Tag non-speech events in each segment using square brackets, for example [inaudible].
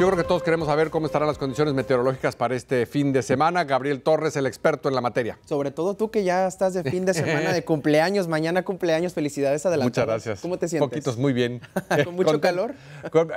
Yo creo que todos queremos saber cómo estarán las condiciones meteorológicas para este fin de semana. Gabriel Torres, el experto en la materia. Sobre todo tú que ya estás de fin de semana de [laughs] cumpleaños, mañana cumpleaños, felicidades adelante. Muchas gracias. ¿Cómo te sientes? Poquitos, muy bien. [laughs] ¿Con mucho calor?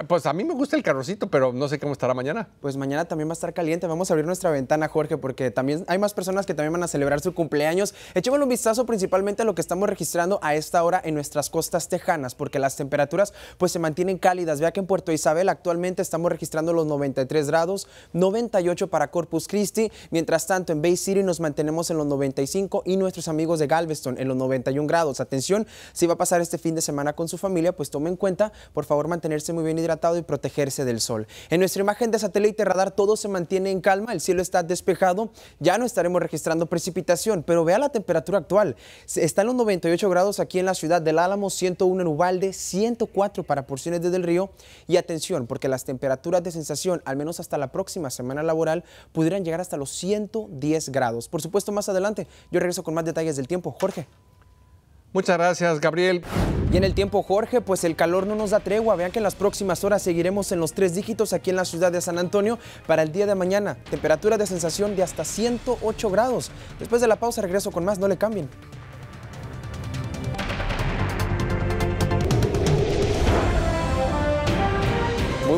pues a mí me gusta el carrocito, pero no sé cómo estará mañana. Pues mañana también va a estar caliente. Vamos a abrir nuestra ventana, Jorge, porque también hay más personas que también van a celebrar su cumpleaños. Echémosle un vistazo principalmente a lo que estamos registrando a esta hora en nuestras costas tejanas, porque las temperaturas pues se mantienen cálidas. Vea que en Puerto Isabel actualmente estamos registrando los 93 grados, 98 para Corpus Christi. Mientras tanto, en Bay City nos mantenemos en los 95 y nuestros amigos de Galveston en los 91 grados. Atención, si va a pasar este fin de semana con su familia, pues tome en cuenta, por favor, mantenerse muy bien hidratado y protegerse del sol. En nuestra imagen de satélite radar todo se mantiene en calma, el cielo está despejado, ya no estaremos registrando precipitación, pero vea la temperatura actual. Está en los 98 grados aquí en la ciudad del Álamo, 101 en Ubalde, 104 para porciones desde el río y atención porque las temperaturas de sensación, al menos hasta la próxima semana laboral, pudieran llegar hasta los 110 grados. Por supuesto, más adelante yo regreso con más detalles del tiempo. Jorge. Muchas gracias, Gabriel. Y en el tiempo, Jorge, pues el calor no nos da tregua. Vean que en las próximas horas seguiremos en los tres dígitos aquí en la ciudad de San Antonio para el día de mañana. Temperatura de sensación de hasta 108 grados. Después de la pausa regreso con más, no le cambien.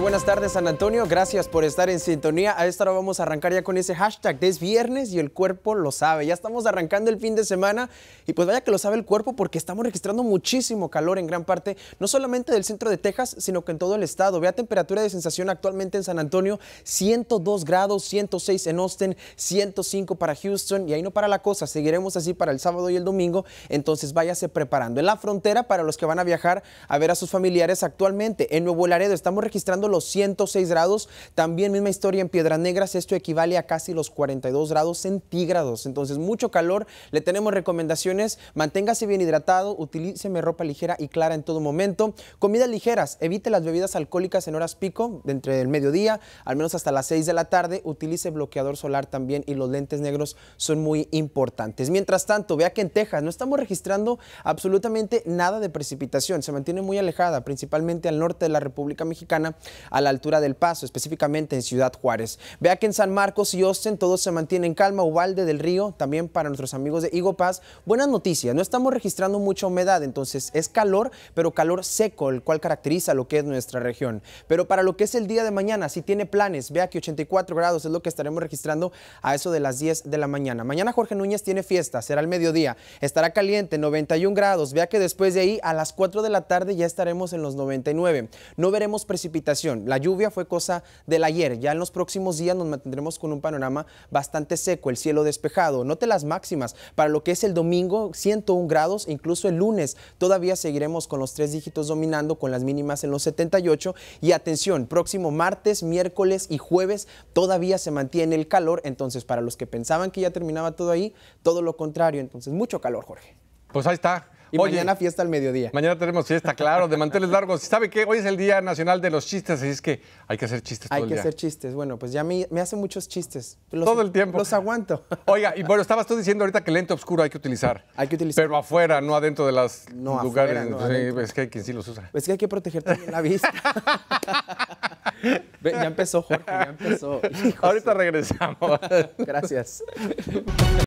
buenas tardes, San Antonio. Gracias por estar en sintonía. A esta hora vamos a arrancar ya con ese hashtag. Es viernes y el cuerpo lo sabe. Ya estamos arrancando el fin de semana y pues vaya que lo sabe el cuerpo porque estamos registrando muchísimo calor en gran parte, no solamente del centro de Texas, sino que en todo el estado. Vea temperatura de sensación actualmente en San Antonio, 102 grados, 106 en Austin, 105 para Houston y ahí no para la cosa. Seguiremos así para el sábado y el domingo. Entonces váyase preparando. En la frontera, para los que van a viajar a ver a sus familiares actualmente, en Nuevo Laredo estamos registrando 106 grados. También misma historia en Piedras Negras, esto equivale a casi los 42 grados centígrados. Entonces, mucho calor. Le tenemos recomendaciones. Manténgase bien hidratado, utilíceme ropa ligera y clara en todo momento. Comidas ligeras, evite las bebidas alcohólicas en horas pico, dentro entre el mediodía, al menos hasta las 6 de la tarde. Utilice bloqueador solar también y los lentes negros son muy importantes. Mientras tanto, vea que en Texas no estamos registrando absolutamente nada de precipitación. Se mantiene muy alejada, principalmente al norte de la República Mexicana, a la altura del Paso, específicamente en Ciudad Juárez. Vea que en San Marcos y Osten todos se mantiene en calma. Ubalde del Río, también para nuestros amigos de Igo Paz, buenas noticias. No estamos registrando mucha humedad, entonces es calor, pero calor seco, el cual caracteriza lo que es nuestra región. Pero para lo que es el día de mañana, si tiene planes, vea que 84 grados es lo que estaremos registrando a eso de las 10 de la mañana. Mañana Jorge Núñez tiene fiesta, será el mediodía, estará caliente, 91 grados. Vea que después de ahí, a las 4 de la tarde ya estaremos en los 99. No veremos precipitación. La lluvia fue cosa del ayer. Ya en los próximos días nos mantendremos con un panorama bastante seco, el cielo despejado. Note las máximas para lo que es el domingo, 101 grados, incluso el lunes. Todavía seguiremos con los tres dígitos dominando, con las mínimas en los 78. Y atención, próximo martes, miércoles y jueves todavía se mantiene el calor. Entonces, para los que pensaban que ya terminaba todo ahí, todo lo contrario. Entonces, mucho calor, Jorge. Pues ahí está. Y mañana fiesta al mediodía. Mañana tenemos fiesta, claro, de manteles largos. ¿Sabe qué? Hoy es el Día Nacional de los Chistes, así es que hay que hacer chistes todo Hay que hacer chistes. Bueno, pues ya me, hacen muchos chistes. todo el tiempo. Los aguanto. [laughs] Oiga, y bueno, estabas tú diciendo ahorita que lente oscuro hay que utilizar. Hay que utilizar. Pero afuera, no adentro de los lugares. no, es que hay quien sí los usa. Es que hay que proteger también la vista. [laughs] ya empezó, Jorge, ya empezó. Ahorita regresamos. Gracias. [laughs]